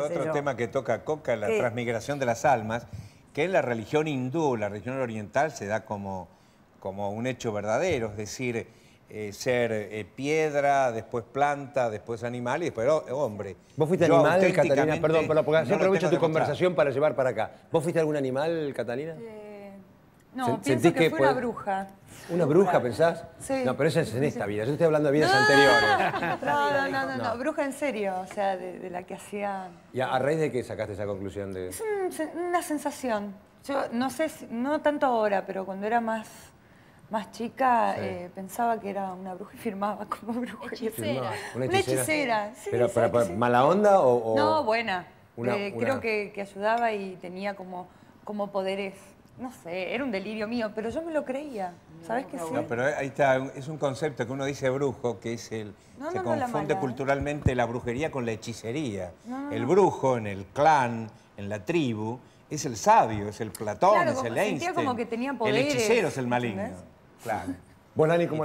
otro tema que toca Coca, la transmigración de las almas, que en la religión hindú, la religión oriental, se da como, como un hecho verdadero, es decir, eh, ser eh, piedra, después planta, después animal y después oh, hombre. ¿Vos fuiste animal, Catalina? Perdón, pero porque siempre aprovecho tu conversación para llevar para acá. ¿Vos fuiste algún animal, Catalina? Eh, no, pienso que, fue una bruja. ¿Una bruja pensás? No, pero eso es en esta vida. Yo estoy hablando de vidas anteriores. No, no, no, no, Bruja en serio, o sea, de, la que hacía... ¿Y a, raíz de qué sacaste esa conclusión? de? Es una sensación. Yo no sé, no tanto ahora, pero cuando era más, más chica eh, pensaba que era una bruja y firmaba como bruja. Hechicera. Una hechicera. Una hechicera. Sí, pero, para, ¿Mala onda o...? No, buena. Eh, creo que, ayudaba y tenía como, como poderes no sé, era un delirio mío, pero yo me lo creía. qué no, pero ahí está, es un concepto que uno dice brujo, que es el. se confunde culturalmente la brujería con la hechicería. el brujo en el clan, en la tribu, es el sabio, es el Platón, es el Einstein. como que tenía El hechicero es el maligno. Claro. cómo